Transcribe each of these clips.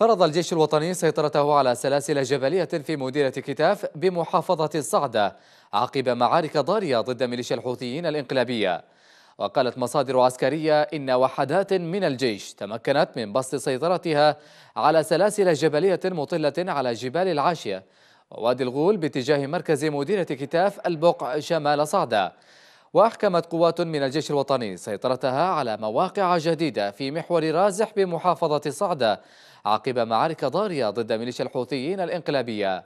فرض الجيش الوطني سيطرته على سلاسل جبلية في مديرة كتاف بمحافظة الصعدة عقب معارك ضارية ضد ميليشيا الحوثيين الإنقلابية وقالت مصادر عسكرية إن وحدات من الجيش تمكنت من بسط سيطرتها على سلاسل جبلية مطلة على جبال العاشية ووادي الغول باتجاه مركز مديرة كتاف البقع شمال صعدة وأحكمت قوات من الجيش الوطني سيطرتها على مواقع جديدة في محور رازح بمحافظة صعدة عقب معارك ضارية ضد ميليشيا الحوثيين الانقلابية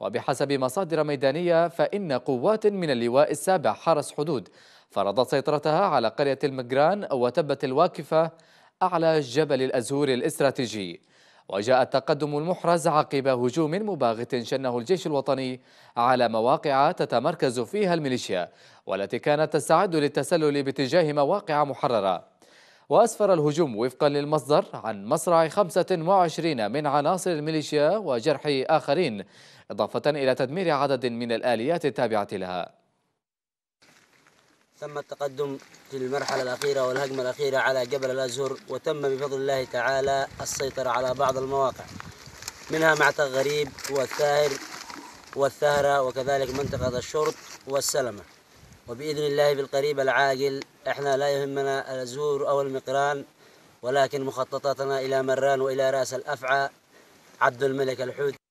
وبحسب مصادر ميدانية فإن قوات من اللواء السابع حرس حدود فرضت سيطرتها على قرية المجران وتبت الواقفة أعلى جبل الأزهور الاستراتيجي وجاء التقدم المحرز عقب هجوم مباغت شنه الجيش الوطني على مواقع تتمركز فيها الميليشيا والتي كانت تستعد للتسلل باتجاه مواقع محررة وأسفر الهجوم وفقا للمصدر عن مصرع 25 من عناصر الميليشيا وجرح آخرين إضافة إلى تدمير عدد من الآليات التابعة لها تم التقدم في المرحلة الأخيرة والهجمة الأخيرة على جبل الأزهر وتم بفضل الله تعالى السيطرة على بعض المواقع منها معتق غريب والثاهر والثهرة وكذلك منطقة الشرط والسلمة وبإذن الله بالقريب العاجل احنا لا يهمنا الأزور أو المقران ولكن مخططاتنا إلى مران وإلى رأس الأفعى عبد الملك الحوت